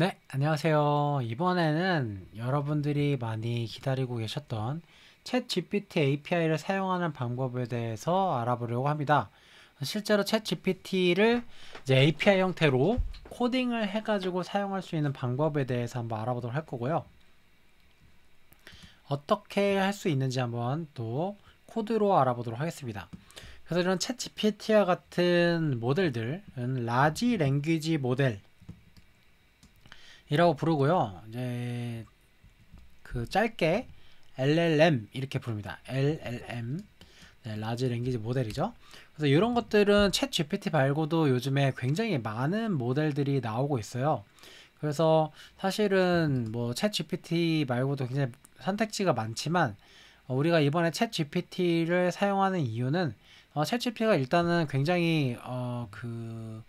네, 안녕하세요. 이번에는 여러분들이 많이 기다리고 계셨던 챗 GPT API를 사용하는 방법에 대해서 알아보려고 합니다. 실제로 챗 GPT를 이제 API 형태로 코딩을 해가지고 사용할 수 있는 방법에 대해서 한번 알아보도록 할 거고요. 어떻게 할 수 있는지 한번 또 코드로 알아보도록 하겠습니다. 그래서 이런 챗 GPT와 같은 모델들은 라지 랭귀지 모델 이라고 부르고요. 이제 그 짧게 LLM 이렇게 부릅니다. LLM 네, 라지 랭귀지 모델이죠. 그래서 이런 것들은 챗 GPT 말고도 요즘에 굉장히 많은 모델들이 나오고 있어요. 그래서 사실은 뭐챗 GPT 말고도 굉장히 선택지가 많지만 어, 우리가 이번에 챗 GPT를 사용하는 이유는 어, 챗 GPT가 일단은 굉장히 어, 그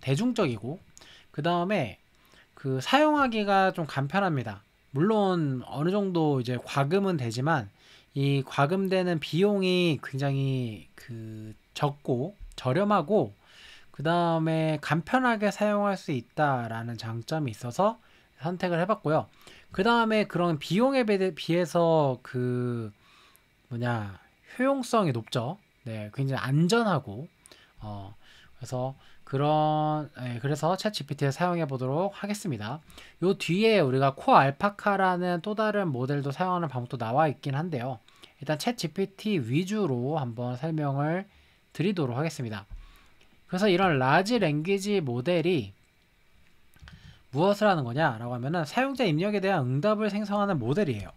대중적이고 그 다음에 그 사용하기가 좀 간편합니다. 물론 어느 정도 이제 과금은 되지만 이 과금되는 비용이 굉장히 그 적고 저렴하고 그 다음에 간편하게 사용할 수 있다라는 장점이 있어서 선택을 해봤고요. 그 다음에 그런 비용에 비해서 그 뭐냐 효용성이 높죠. 네, 굉장히 안전하고 어, 그래서 그런 예, 그래서 챗 GPT를 사용해 보도록 하겠습니다. 요 뒤에 우리가 코 알파카라는 또 다른 모델도 사용하는 방법도 나와 있긴 한데요. 일단 챗 GPT 위주로 한번 설명을 드리도록 하겠습니다. 그래서 이런 라지 랭귀지 모델이 무엇을 하는 거냐라고 하면은 사용자 입력에 대한 응답을 생성하는 모델이에요.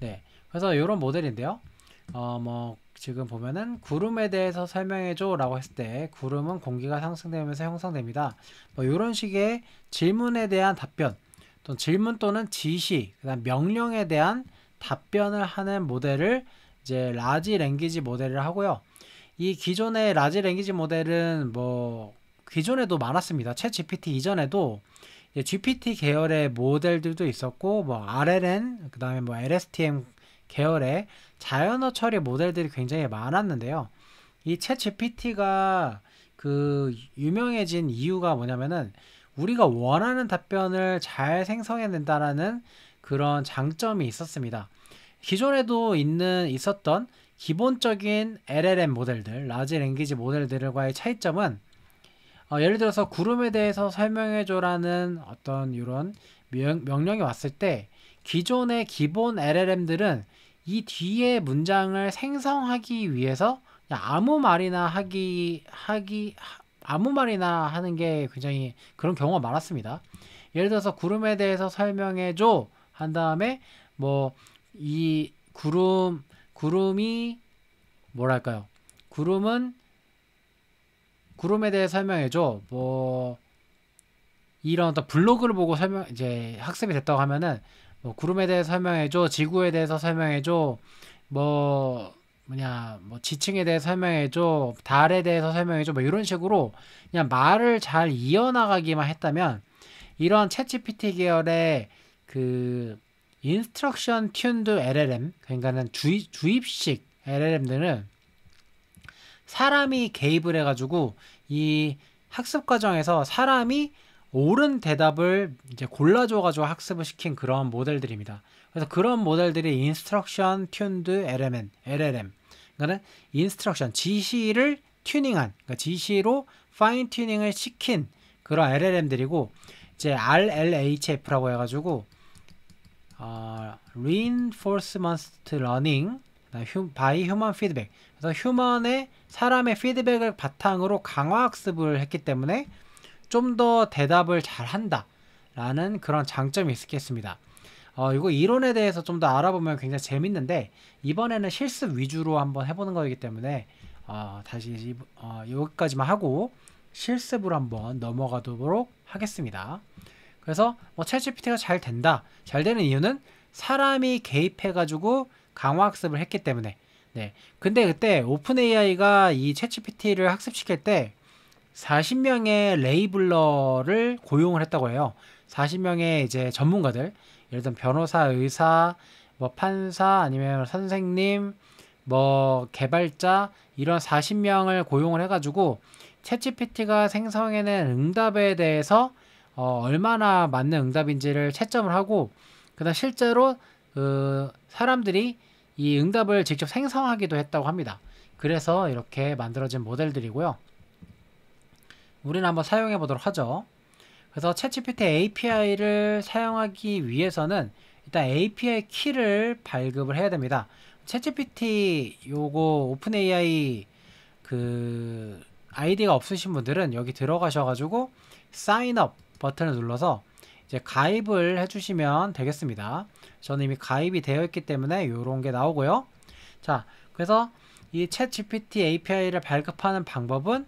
네. 그래서 이런 모델인데요. 어, 뭐 지금 보면은 구름에 대해서 설명해줘 라고 했을 때 구름은 공기가 상승되면서 형성됩니다. 뭐 이런 식의 질문에 대한 답변 또는 질문 또는 지시 그다음 명령에 대한 답변을 하는 모델을 이제 라지 랭귀지 모델을 하고요. 이 기존의 라지 랭귀지 모델은 뭐 기존에도 많았습니다. 채 GPT 이전에도 GPT 계열의 모델들도 있었고 뭐 RLN 그다음에 뭐 LSTM 계열의 자연어 처리 모델들이 굉장히 많았는데요. 이챗 GPT가 그 유명해진 이유가 뭐냐면은 우리가 원하는 답변을 잘 생성해낸다라는 그런 장점이 있었습니다. 기존에도 있는 있었던 기본적인 LLM 모델들, 라지 랭귀지 모델들과의 차이점은 어, 예를 들어서 구름에 대해서 설명해줘라는 어떤 이런 명, 명령이 왔을 때 기존의 기본 LLM들은 이 뒤에 문장을 생성하기 위해서 아무 말이나 하기 하기 아무 말이나 하는 게 굉장히 그런 경우가 많았습니다. 예를 들어서 구름에 대해서 설명해 줘 한 다음에 뭐 이 구름 구름이 뭐랄까요? 구름은 구름에 대해 설명해 줘. 뭐 이런 어떤 블로그를 보고 설명 이제 학습이 됐다고 하면은 뭐 구름에 대해 설명해줘, 지구에 대해서 설명해줘, 뭐 뭐냐 뭐 지층에 대해 설명해줘, 달에 대해서 설명해줘, 뭐 이런 식으로 그냥 말을 잘 이어나가기만 했다면 이러한 챗GPT 계열의 그 인스트럭션 튠드 LLM 그러니까는 주입, 주입식 LLM들은 사람이 개입을 해가지고 이 학습 과정에서 사람이 옳은 대답을 이제 골라줘가지고 학습을 시킨 그런 모델들입니다. 그래서 그런 모델들이 인스트럭션 튠드 LMN, LLM. 그러니까는 인스트럭션 지시를 튜닝한, 그러니까 지시로 파인 튜닝을 시킨 그런 LLM들이고 이제 RLHF라고 해가지고 어, Reinforcement Learning by Human Feedback. 그래서 휴먼의 사람의 피드백을 바탕으로 강화 학습을 했기 때문에 좀더 대답을 잘한다 라는 그런 장점이 있겠습니다. 어, 이거 이론에 대해서 좀 더 알아보면 굉장히 재밌는데 이번에는 실습 위주로 한번 해보는 거이기 때문에 어, 다시 어, 여기까지만 하고 실습으로 한번 넘어가도록 하겠습니다. 그래서 뭐 챗GPT가 잘 된다. 잘 되는 이유는 사람이 개입해가지고 강화학습을 했기 때문에. 네. 근데 그때 오픈 AI가 이챗취 p t 를 학습시킬 때 40명의 레이블러를 고용을 했다고 해요. 40명의 이제 전문가들, 예를 들면 변호사, 의사, 뭐 판사 아니면 선생님, 뭐 개발자 이런 40명을 고용을 해가지고 챗 g 피티가 생성해낸 응답에 대해서 어, 얼마나 맞는 응답인지를 채점을 하고 그다음 실제로 그 사람들이 이 응답을 직접 생성하기도 했다고 합니다. 그래서 이렇게 만들어진 모델들이고요. 우리는 한번 사용해 보도록 하죠. 그래서 챗GPT API를 사용하기 위해서는 일단 API 키를 발급을 해야 됩니다. 챗GPT 요거 오픈AI 그 아이디가 없으신 분들은 여기 들어가셔가지고 사인업 버튼을 눌러서 이제 가입을 해주시면 되겠습니다. 저는 이미 가입이 되어 있기 때문에 요런게 나오고요. 자, 그래서 이 챗GPT API를 발급하는 방법은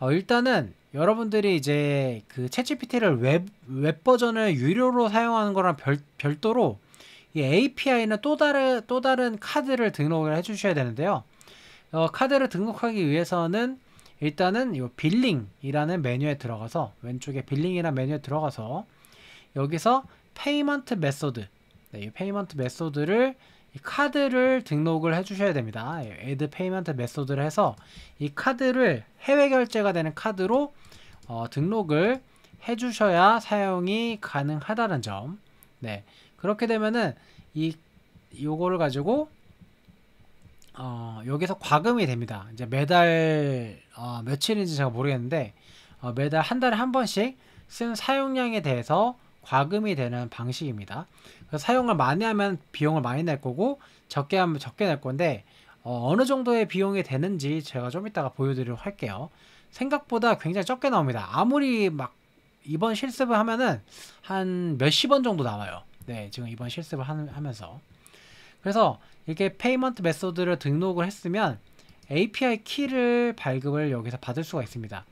어, 일단은 여러분들이 이제 그 챗GPT를 웹, 웹 버전을 유료로 사용하는 거랑 별, 별도로 이 API는 또 다른 또 다른 카드를 등록을 해주셔야 되는데요. 어, 카드를 등록하기 위해서는 일단은 이 빌링이라는 메뉴에 들어가서 왼쪽에 빌링이라는 메뉴에 들어가서 여기서 페이먼트 메소드 네, 이 페이먼트 메소드를 카드를 등록을 해주셔야 됩니다. 애드 페이먼트 메소드를 해서 이 카드를 해외 결제가 되는 카드로 어, 등록을 해주셔야 사용이 가능하다는 점. 네, 그렇게 되면은 이 요거를 가지고 어, 여기서 과금이 됩니다. 이제 매달 어, 며칠인지 제가 모르겠는데 어, 매달 한 달에 한 번씩 쓴 사용량에 대해서 과금이 되는 방식입니다. 그러니까 사용을 많이 하면 비용을 많이 낼 거고 적게 하면 적게 낼 건데 어, 느 정도의 비용이 되는지 제가 좀 이따가 보여드리도록 할게요. 생각보다 굉장히 적게 나옵니다. 아무리 막 이번 실습을 하면은 한 몇십 원 정도 나와요. 네, 지금 이번 실습을 하면서 그래서 이렇게 페이먼트 메소드를 등록을 했으면 API 키를 발급을 여기서 받을 수가 있습니다.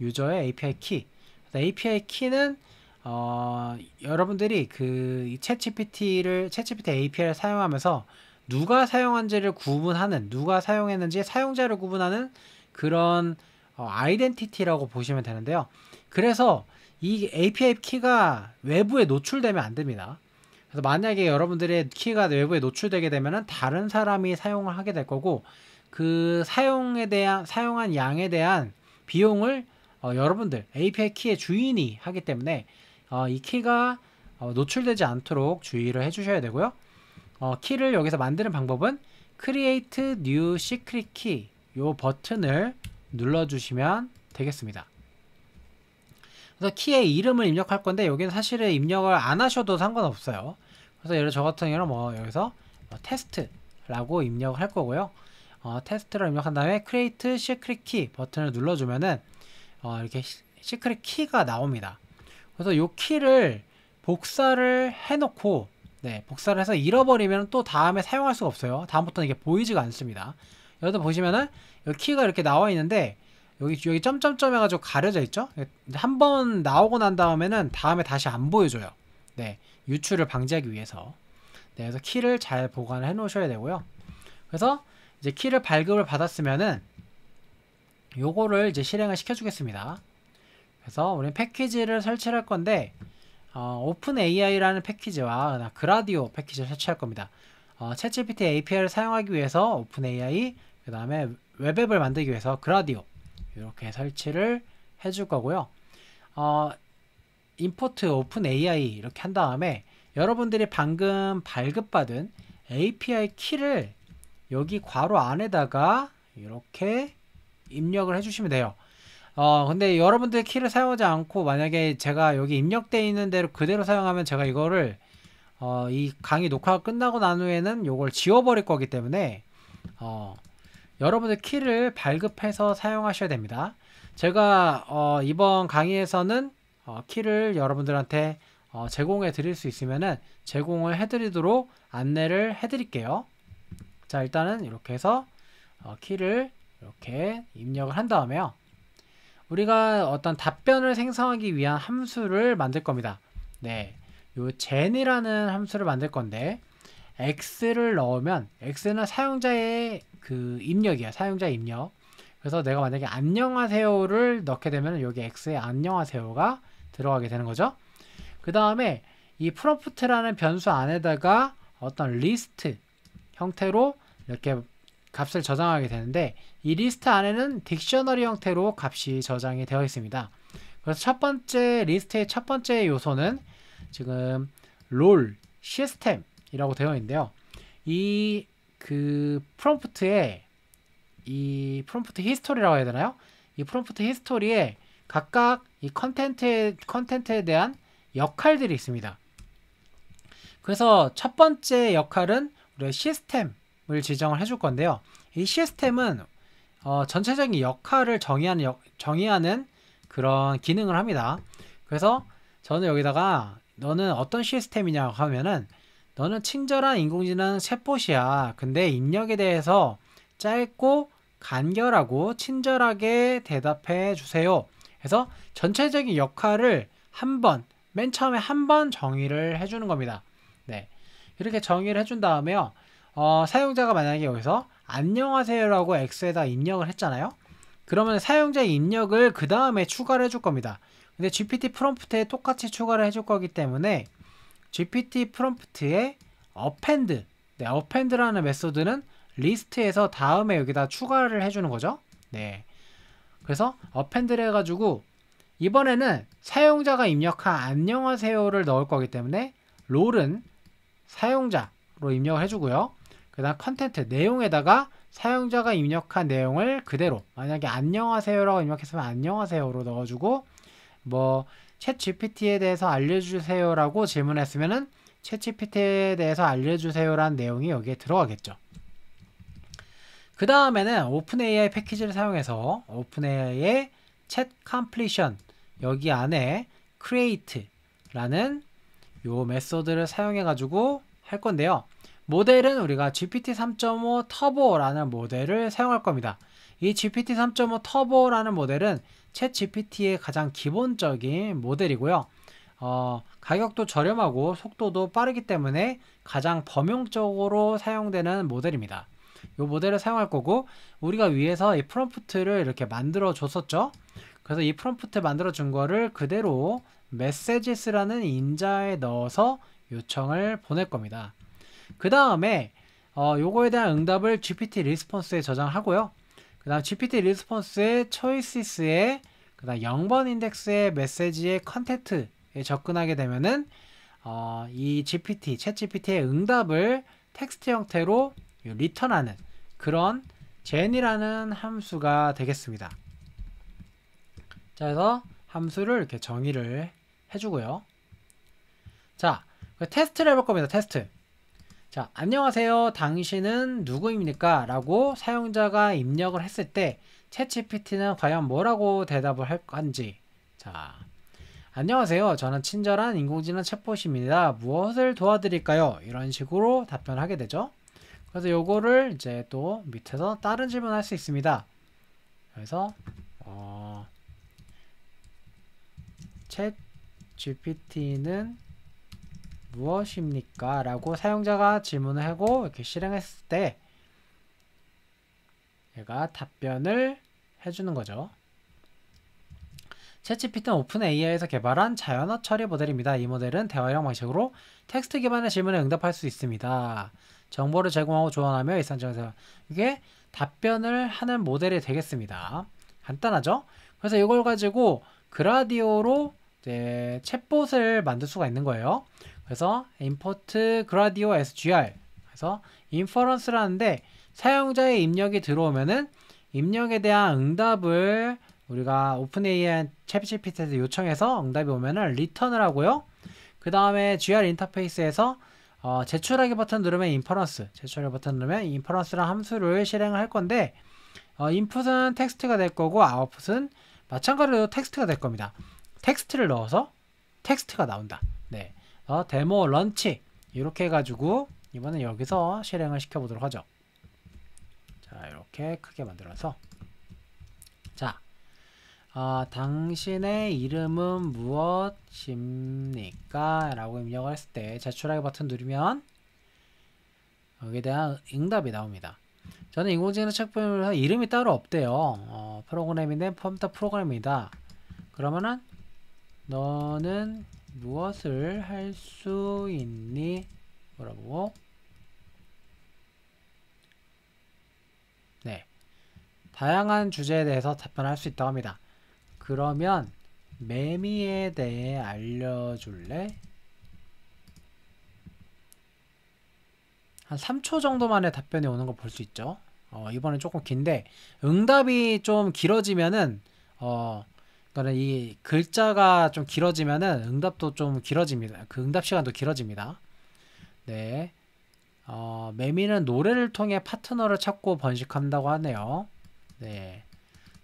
유저의 API 키. API 키는 어, 여러분들이 그이 챗GPT를 챗GPT API를 사용하면서 누가 사용한지를 구분하는 누가 사용했는지 사용자를 구분하는 그런 어, 아이덴티티라고 보시면 되는데요. 그래서 이 API 키가 외부에 노출되면 안 됩니다. 그래서 만약에 여러분들의 키가 외부에 노출되게 되면 다른 사람이 사용을 하게 될 거고 그 사용에 대한 사용한 양에 대한 비용을 어, 여러분들 API 키의 주인이 하기 때문에 어, 이 키가 어, 노출되지 않도록 주의를 해주셔야 되고요. 어, 키를 여기서 만드는 방법은 Create New Secret Key 요 버튼을 눌러주시면 되겠습니다. 그래서 키의 이름을 입력할 건데 여기는 사실은 입력을 안 하셔도 상관없어요. 그래서 예를 저 같은 경우는 뭐 여기서 뭐 테스트라고 입력을 할 거고요. 어, 테스트를 입력한 다음에 Create Secret Key 버튼을 눌러주면은 어, 이렇게 시크릿 키가 나옵니다. 그래서 요 키를 복사를 해놓고 네, 복사를 해서 잃어버리면 또 다음에 사용할 수가 없어요. 다음부터는 이게 보이지가 않습니다. 여기서 보시면은 여기 키가 이렇게 나와 있는데 여기 여기 점점점 해가지고 가려져 있죠. 한번 나오고 난 다음에는 다음에 다시 안 보여줘요. 네, 유출을 방지하기 위해서. 네, 그래서 키를 잘 보관해 을 놓으셔야 되고요. 그래서 이제 키를 발급을 받았으면은 요거를 이제 실행을 시켜주겠습니다. 그래서 우리는 패키지를 설치할 건데 어, 오픈 AI라는 패키지와 그라디오 패키지를 설치할 겁니다. 어, 챗GPT API를 사용하기 위해서 오픈 AI 그 다음에 웹앱을 만들기 위해서 그라디오 이렇게 설치를 해 줄 거고요. 어, i m p o r AI 이렇게 한 다음에 여러분들이 방금 발급받은 API 키를 여기 괄호 안에다가 이렇게 입력을 해주시면 돼요. 어 근데 여러분들 키를 사용하지 않고 만약에 제가 여기 입력되어 있는 대로 그대로 사용하면 제가 이거를 어이 강의 녹화가 끝나고 난 후에는 이걸 지워버릴 거기 때문에 어 여러분들 키를 발급해서 사용하셔야 됩니다 제가 어 이번 강의에서는 어 키를 여러분들한테 어 제공해 드릴 수 있으면은 제공을 해 드리도록 안내를 해 드릴게요 자 일단은 이렇게 해서 어 키를 이렇게 입력을 한 다음에요 우리가 어떤 답변을 생성하기 위한 함수를 만들 겁니다. 네, 요 g 이라는 함수를 만들 건데 x를 넣으면 x는 사용자의 그 입력이야, 사용자 입력. 그래서 내가 만약에 안녕하세요를 넣게 되면 여기 x에 안녕하세요가 들어가게 되는 거죠. 그 다음에 이 프롬프트라는 변수 안에다가 어떤 리스트 형태로 이렇게 값을 저장하게 되는데 이 리스트 안에는 딕셔너리 형태로 값이 저장이 되어 있습니다. 그래서 첫 번째 리스트의 첫 번째 요소는 지금 롤 시스템이라고 되어 있는데요. 이 그 프롬프트에 이 프롬프트 히스토리라고 해야 되나요? 이 프롬프트 히스토리에 각각 이컨텐트에 컨텐츠에 대한 역할들이 있습니다. 그래서 첫 번째 역할은 우리 시스템 시스템을 지정을 해 줄 건데요. 이 시스템은 어, 전체적인 역할을 정의하는, 역, 정의하는 그런 기능을 합니다. 그래서 저는 여기다가 너는 어떤 시스템이냐고 하면은 너는 친절한 인공지능 세포시야 근데 입력에 대해서 짧고 간결하고 친절하게 대답해 주세요. 그래서 전체적인 역할을 한 번, 맨 처음에 한 번 정의를 해주는 겁니다. 네. 이렇게 정의를 해 준 다음에요. 어, 사용자가 만약에 여기서 안녕하세요라고 X에다 입력을 했잖아요. 그러면 사용자 입력을 그 다음에 추가를 해 줄 겁니다. 근데 GPT 프롬프트에 똑같이 추가를 해 줄 거기 때문에 GPT 프롬프트에 append, 네, append라는 메소드는 리스트에서 다음에 여기다 추가를 해주는 거죠. 네. 그래서 append를 해가지고 이번에는 사용자가 입력한 안녕하세요를 넣을 거기 때문에 롤은 사용자로 입력을 해주고요. 그다음 컨텐트 내용에다가 사용자가 입력한 내용을 그대로 만약에 안녕하세요라고 입력했으면 안녕하세요로 넣어주고 뭐 챗GPT에 대해서 알려주세요라고 질문했으면은 챗GPT에 대해서 알려주세요라는 내용이 여기에 들어가겠죠. 그 다음에는 오픈AI 패키지를 사용해서 오픈AI의 챗 컴플리션 여기 안에 create라는 요 메소드를 사용해 가지고 할 건데요. 모델은 우리가 GPT-3.5 터보라는 모델을 사용할 겁니다. 이 GPT-3.5 터보라는 모델은 챗 GPT의 가장 기본적인 모델이고요. 어, 가격도 저렴하고 속도도 빠르기 때문에 가장 범용적으로 사용되는 모델입니다. 이 모델을 사용할 거고 우리가 위에서 이 프롬프트를 이렇게 만들어 줬었죠. 그래서 이 프롬프트 만들어 준 거를 그대로 메시지스라는 인자에 넣어서 요청을 보낼 겁니다. 그 다음에 어, 요거에 대한 응답을 GPT 리스폰스에 저장하고요. 그 다음 GPT 리스폰스의 초이시스에 그 다음 0번 인덱스의 메시지의 컨텐트에 접근하게 되면은 어, 이 GPT, 챗 GPT의 응답을 텍스트 형태로 리턴하는 그런 g 이라는 함수가 되겠습니다. 자, 그래서 함수를 이렇게 정의를 해주고요. 자, 그 테스트를 해볼 겁니다. 테스트. 자, 안녕하세요. 당신은 누구입니까? 라고 사용자가 입력을 했을 때채 g p t 는 과연 뭐라고 대답을 할 건지. 자, 안녕하세요. 저는 친절한 인공지능 챗봇입니다. 무엇을 도와드릴까요? 이런 식으로 답변하게 되죠. 그래서 요거를 이제 또 밑에서 다른 질문할 수 있습니다. 그래서 어, 챗 GPT는 무엇입니까? 라고 사용자가 질문을 하고 이렇게 실행했을 때 얘가 답변을 해주는 거죠. 채찌피트는 오픈 AI에서 개발한 자연어 처리 모델입니다. 이 모델은 대화형 방식으로 텍스트 기반의 질문에 응답할 수 있습니다. 정보를 제공하고 조언하며 일상적에서 이게 답변을 하는 모델이 되겠습니다. 간단하죠? 그래서 이걸 가지고 그라디오로 이제 챗봇을 만들 수가 있는 거예요. 그래서 import gradio sgr 그래서 inference라는데 사용자의 입력이 들어오면은 입력에 대한 응답을 우리가 오픈AI 챗GPT에서 요청해서 응답이 오면은 리턴을 하고요. 그 다음에 GR 인터페이스에서 어, 제출하기 버튼 누르면 인퍼런스, 제출하기 버튼 누르면 인퍼런스란 함수를 실행을 할 건데 어, u t 은 텍스트가 될 거고 o u t p u t 은 마찬가지로 텍스트가 될 겁니다. 텍스트를 넣어서 텍스트가 나온다. 네. 어, 데모 런치 이렇게 해가지고 이번엔 여기서 실행을 시켜보도록 하죠. 자 이렇게 크게 만들어서 자 어, 당신의 이름은 무엇입니까? 라고 입력을 했을 때 제출하기 버튼 누르면 여기에 대한 응답이 나옵니다. 저는 인공지능 책보면 이름이 따로 없대요. 어, 프로그램인데 컴터 프로그램이다. 그러면은 너는 무엇을 할 수 있니? 뭐라고? 네. 다양한 주제에 대해서 답변할 수 있다고 합니다. 그러면 매미에 대해 알려줄래? 한 3초 정도만에 답변이 오는 거 볼 수 있죠. 어, 이번엔 조금 긴데 응답이 좀 길어지면은 어, 그러이 글자가 좀 길어지면은 응답도 좀 길어집니다. 그 응답 시간도 길어집니다. 네. 어, 매미는 노래를 통해 파트너를 찾고 번식한다고 하네요. 네.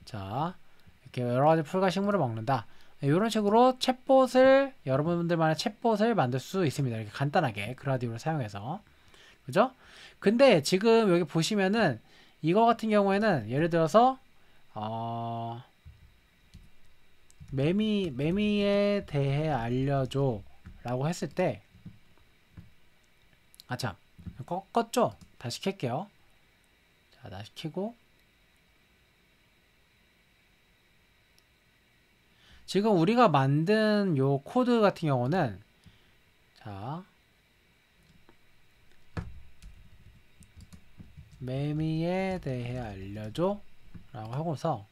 자, 이렇게 여러 가지 풀과 식물을 먹는다. 이런 네, 식으로 챗봇을 여러분들만의 챗봇을 만들 수 있습니다. 이렇게 간단하게 그라디오를 사용해서. 그죠? 근데 지금 여기 보시면은 이거 같은 경우에는 예를 들어서 어, 매미 매미에 대해 알려줘라고 했을 때 아참 었죠 다시 켤게요. 자 다시 켜고 지금 우리가 만든 요 코드 같은 경우는 자 매미에 대해 알려줘 라고 하고서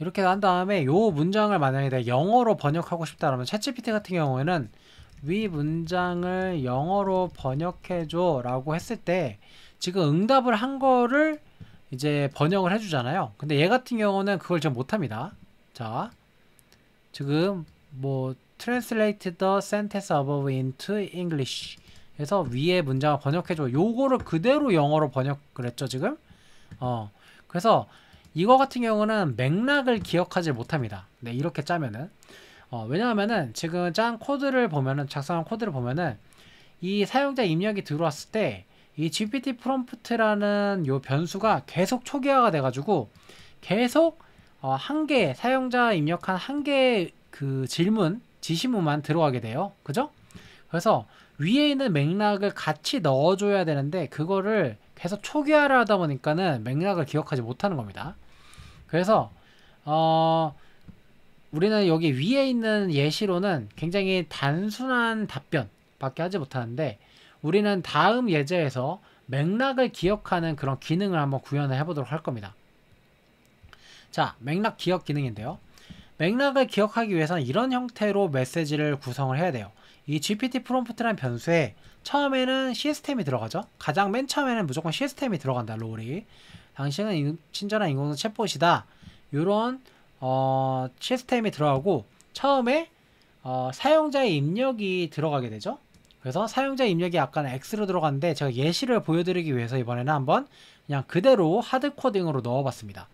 이렇게 난 다음에 요 문장을 만약에 내가 영어로 번역하고 싶다라면 챗GPT 같은 경우에는 위 문장을 영어로 번역해줘 라고 했을 때 지금 응답을 한 거를 이제 번역을 해주잖아요 근데 얘 같은 경우는 그걸 지금 못합니다 자 지금 뭐 translate the sentence above into English 해서 위에 문장을 번역해줘 요거를 그대로 영어로 번역을 했죠 지금 어 그래서 이거 같은 경우는 맥락을 기억하지 못합니다. 네, 이렇게 짜면은. 어, 왜냐하면은 지금 짠 코드를 보면은 작성한 코드를 보면은 이 사용자 입력이 들어왔을 때 이 GPT 프롬프트라는 요 변수가 계속 초기화가 돼가지고 계속 어, 한 개, 사용자 입력한 한 개 그 질문, 지시문만 들어가게 돼요. 그죠? 그래서 위에 있는 맥락을 같이 넣어줘야 되는데 그거를 계서 초기화를 하다 보니까는 맥락을 기억하지 못하는 겁니다. 그래서 어, 우리는 여기 위에 있는 예시로는 굉장히 단순한 답변밖에 하지 못하는데 우리는 다음 예제에서 맥락을 기억하는 그런 기능을 한번 구현을 해보도록 할 겁니다. 자, 맥락 기억 기능인데요. 맥락을 기억하기 위해서는 이런 형태로 메시지를 구성을 해야 돼요. 이 GPT 프롬프트란 변수에 처음에는 시스템이 들어가죠. 가장 맨 처음에는 무조건 시스템이 들어간다. 롤이 당신은 인, 친절한 인공지 챗봇이다. 이런 어, 시스템이 들어가고 처음에 어, 사용자의 입력이 들어가게 되죠. 그래서 사용자 입력이 아까 X로 들어갔는데 제가 예시를 보여드리기 위해서 이번에는 한번 그냥 그대로 하드코딩으로 넣어봤습니다.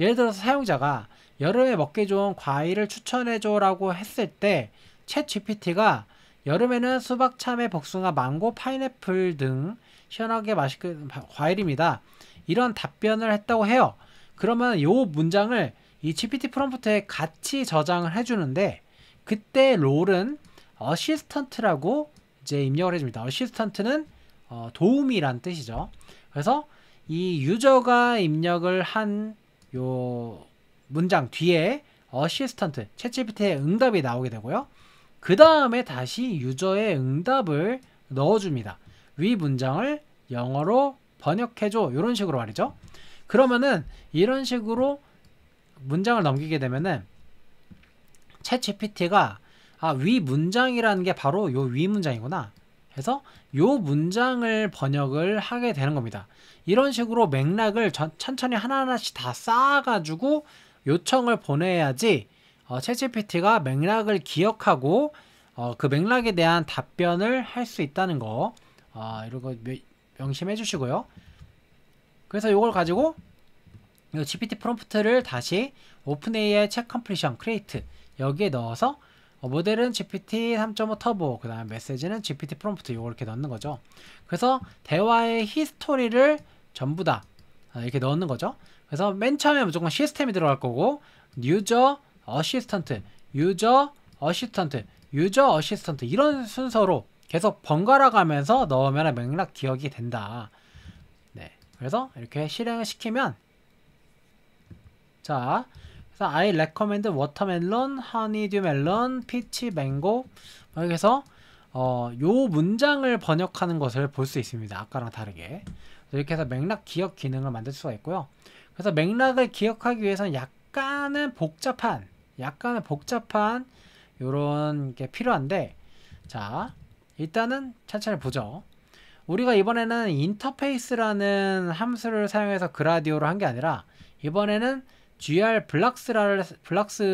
예를 들어서 사용자가 여름에 먹기 좋은 과일을 추천해줘라고 했을 때 챗 GPT가 여름에는 수박, 참외, 복숭아, 망고, 파인애플 등 시원하게 맛있게 과일입니다. 이런 답변을 했다고 해요. 그러면 이 문장을 이 GPT 프롬프트에 같이 저장을 해주는데 그때 롤은 어시스턴트라고 이제 입력을 해줍니다. 어시스턴트는 어, 도움이란 뜻이죠. 그래서 이 유저가 입력을 한요 문장 뒤에 어시스턴트, 채찌피트의 응답이 나오게 되고요. 그 다음에 다시 유저의 응답을 넣어줍니다. 위 문장을 영어로 번역해줘 이런 식으로 말이죠. 그러면은 이런 식으로 문장을 넘기게 되면은 채 GPT가 아, 위 문장이라는 게 바로 요 위 문장이구나. 해서 요 문장을 번역을 하게 되는 겁니다. 이런 식으로 맥락을 천천히 하나하나씩 다 쌓아가지고 요청을 보내야지 어, 챗GPT가 맥락을 기억하고 어, 그 맥락에 대한 답변을 할 수 있다는 거 어, 이런 거 명심해 주시고요. 그래서 이걸 가지고 이 GPT 프롬프트를 다시 오픈AI 책 컴플리션 크리에이트 여기에 넣어서 어, 모델은 GPT 3.5 터보 그 다음에 메시지는 GPT 프롬프트 이걸 이렇게 넣는 거죠. 그래서 대화의 히스토리를 전부 다 어, 이렇게 넣는 거죠. 그래서 맨 처음에 무조건 시스템이 들어갈 거고 유저 어시스턴트, 유저, 어시스턴트, 유저, 어시스턴트 이런 순서로 계속 번갈아 가면서 넣으면 맥락 기억이 된다. 네, 그래서 이렇게 실행을 시키면 자, 그래서 I recommend watermelon, honeydew melon, peach, mango 뭐 이렇게 해서 어, 요 문장을 번역하는 것을 볼 수 있습니다. 아까랑 다르게. 이렇게 해서 맥락 기억 기능을 만들 수가 있고요. 그래서 맥락을 기억하기 위해서는 약간은 복잡한 약간의 복잡한 요런 게 필요한데 자 일단은 천천히 보죠 우리가 이번에는 인터페이스라는 함수를 사용해서 그라디오를 한 게 아니라 이번에는 gr 블락스를,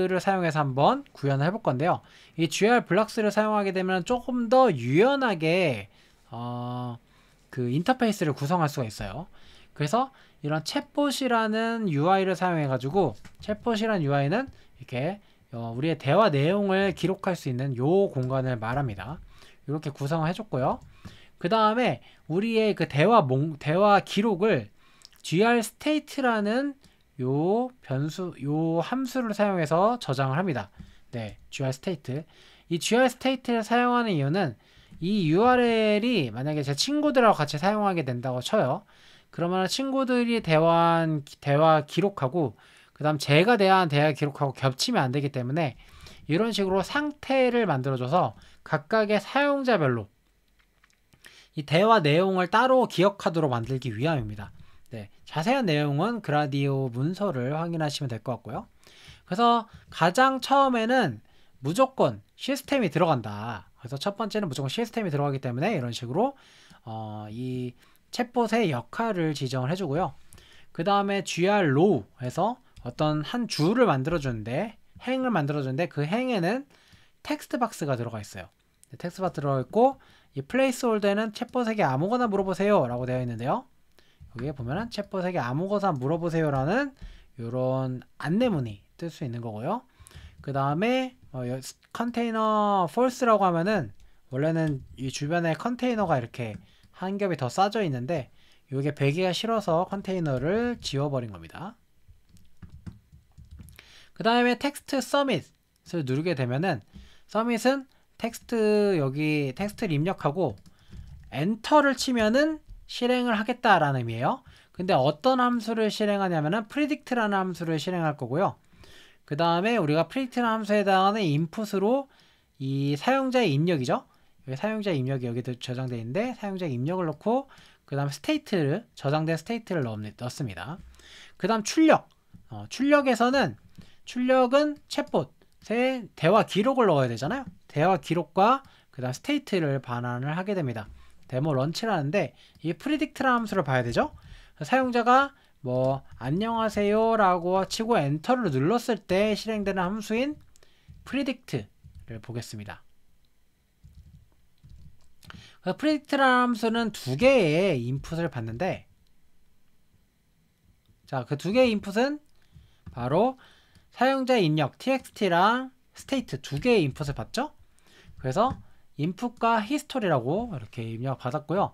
블락스를 사용해서 한번 구현을 해 볼 건데요 이 gr 블락스를 사용하게 되면 조금 더 유연하게 어, 그 인터페이스를 구성할 수가 있어요 그래서 이런 챗봇이라는 UI를 사용해 가지고 챗봇이라는 UI는 이렇게 어, 우리의 대화 내용을 기록할 수 있는 요 공간을 말합니다. 이렇게 구성을 해줬고요. 그 다음에 우리의 그 대화 몽, 대화 기록을 gr state라는 요 변수 요 함수를 사용해서 저장을 합니다. 네, gr state. 이 gr state를 사용하는 이유는 이 URL이 만약에 제 친구들하고 같이 사용하게 된다고 쳐요. 그러면 친구들이 대화한 대화 기록하고 그 다음 제가 대한 대학 기록하고 겹치면 안 되기 때문에 이런 식으로 상태를 만들어줘서 각각의 사용자별로 이 대화 내용을 따로 기억하도록 만들기 위함입니다. 네, 자세한 내용은 그라디오 문서를 확인하시면 될 것 같고요. 그래서 가장 처음에는 무조건 시스템이 들어간다. 그래서 첫 번째는 무조건 시스템이 들어가기 때문에 이런 식으로 어, 이 챗봇의 역할을 지정을 해주고요. 그 다음에 g r 로 해서 어떤 한 주를 만들어주는데 행을 만들어주는데 그 행에는 텍스트 박스가 들어가 있어요. 네, 텍스트 박스 들어가 있고 이 플레이스홀더에는 챗봇에게 아무거나 물어보세요 라고 되어 있는데요. 여기에 보면은 챗봇에게 아무거나 물어보세요 라는 이런 안내문이 뜰 수 있는 거고요. 그 다음에 어, 컨테이너 false라고 하면은 원래는 이 주변에 컨테이너가 이렇게 한 겹이 더 싸져 있는데 이게 배기가 싫어서 컨테이너를 지워버린 겁니다. 그 다음에 텍스트 서밋을 누르게 되면은 서밋은 텍스트 여기 텍스트를 입력하고 엔터를 치면은 실행을 하겠다라는 의미예요. 근데 어떤 함수를 실행하냐면은 predict라는 함수를 실행할 거고요. 그 다음에 우리가 predict라는 함수에 해당하는 인풋으로 이 사용자의 입력이죠. 사용자의 입력이 여기도 저장되어 있는데 사용자의 입력을 넣고 그 다음 스테이트를 저장된 스테이트를 넣습니다. 그 다음 출력 어, 출력에서는 출력은 챗봇의 대화 기록을 넣어야 되잖아요. 대화 기록과 그 다음 스테이트를 반환을 하게 됩니다. 데모 런치라는데 이 프리딕트라는 함수를 봐야 되죠. 사용자가 뭐 안녕하세요 라고 치고 엔터를 눌렀을 때 실행되는 함수인 프리딕트를 보겠습니다. 프리딕트라는 함수는 두 개의 인풋을 받는데 자, 그 두 개의 인풋은 바로 사용자 입력 txt랑 state 두 개의 인풋을 받죠. 그래서 인풋과 h i s t o r y 라고 이렇게 입력 받았고요.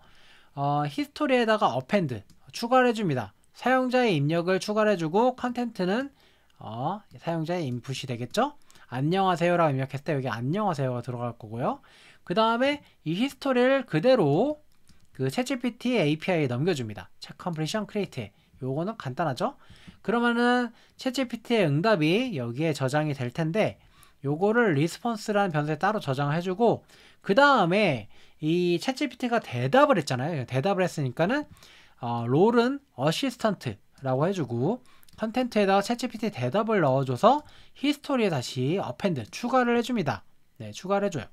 어, 히스토리에다가 append 추가를 해줍니다. 사용자의 입력을 추가를 해주고 컨텐트는 어, 사용자의 인풋이 되겠죠. 안녕하세요라고 입력했을 때 여기 안녕하세요가 들어갈 거고요. 그 다음에 이 히스토리를 그대로 그 챗GPT API에 넘겨줍니다. 챗 컴플리션 크리에이트 요거는 간단하죠? 그러면은 채취피트의 응답이 여기에 저장이 될 텐데 요거를 r e s 리스폰스라는 변수에 따로 저장을 해주고 그 다음에 이채취피트가 대답을 했잖아요. 대답을 했으니까는 어, 롤은 a s s i s t a n t 라고 해주고 컨텐트에다가 취피트 t 대답을 넣어줘서 히스토리에 다시 append 추가를 해줍니다. 네, 추가를 해줘요.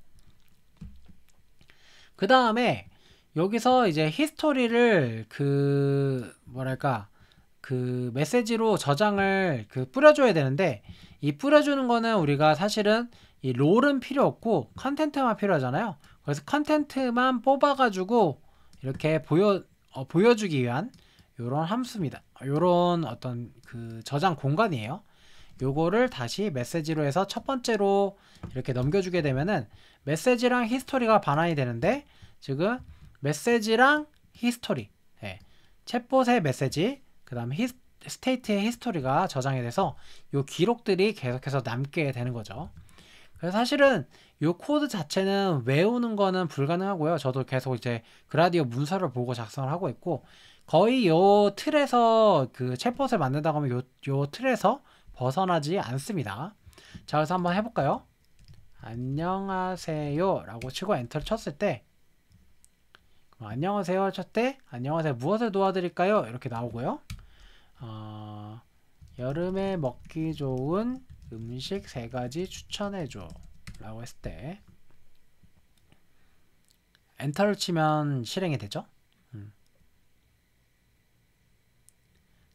그 다음에 여기서 이제 히스토리를 그 뭐랄까 그 메시지로 저장을 그 뿌려줘야 되는데 이 뿌려주는 거는 우리가 사실은 이 롤은 필요 없고 컨텐트만 필요하잖아요. 그래서 컨텐트만 뽑아가지고 이렇게 보여 어, 보여주기 위한 이런 함수입니다. 요런 어떤 그 저장 공간이에요. 요거를 다시 메시지로 해서 첫 번째로 이렇게 넘겨주게 되면은 메시지랑 히스토리가 반환이 되는데 지금 메시지랑 히스토리 예. 챗봇의 메시지 그 다음에 스테이트의 히스토리가 저장이 돼서 이 기록들이 계속해서 남게 되는 거죠. 그래서 사실은 이 코드 자체는 외우는 거는 불가능하고요. 저도 계속 이제 그라디오 문서를 보고 작성을 하고 있고 거의 요 틀에서 그 챗봇을 만든다고 하면 요, 요 틀에서 벗어나지 않습니다. 자 그래서 한번 해볼까요? 안녕하세요 라고 치고 엔터를 쳤을 때 안녕하세요 쳤을 때 안녕하세요 무엇을 도와드릴까요? 이렇게 나오고요. 어, 여름에 먹기 좋은 음식 세 가지 추천해줘 라고 했을 때 엔터를 치면 실행이 되죠? 음.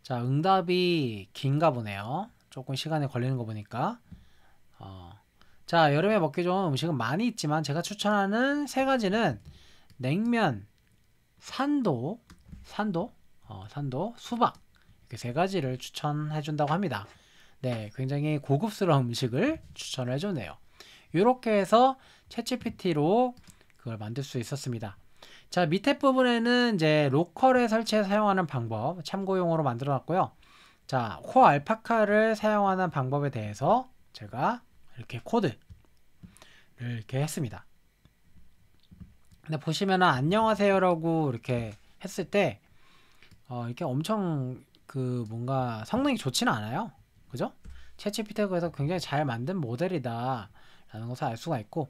자 응답이 긴가 보네요 조금 시간이 걸리는 거 보니까 어. 자 여름에 먹기 좋은 음식은 많이 있지만 제가 추천하는 세 가지는 냉면, 산도, 산도, 어, 산도, 수박 이렇게 세 가지를 추천해 준다고 합니다. 네, 굉장히 고급스러운 음식을 추천을 해주네요 이렇게 해서 채취 p t 로 그걸 만들 수 있었습니다. 자, 밑에 부분에는 이제 로컬에 설치해 사용하는 방법, 참고용으로 만들어 놨고요. 자, 코 알파카를 사용하는 방법에 대해서 제가 이렇게 코드를 이렇게 했습니다. 근데 보시면은 안녕하세요라고 이렇게 했을 때 어, 이렇게 엄청 그 뭔가 성능이 좋지는 않아요. 그죠? 채취피테그에서 굉장히 잘 만든 모델이다. 라는 것을 알 수가 있고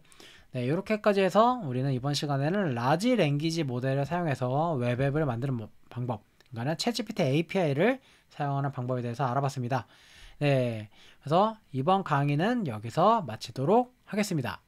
네, 이렇게까지 해서 우리는 이번 시간에는 라지 랭귀지 모델을 사용해서 웹앱을 만드는 방법 그러니까 채찌피트 API를 사용하는 방법에 대해서 알아봤습니다. 네, 그래서 이번 강의는 여기서 마치도록 하겠습니다.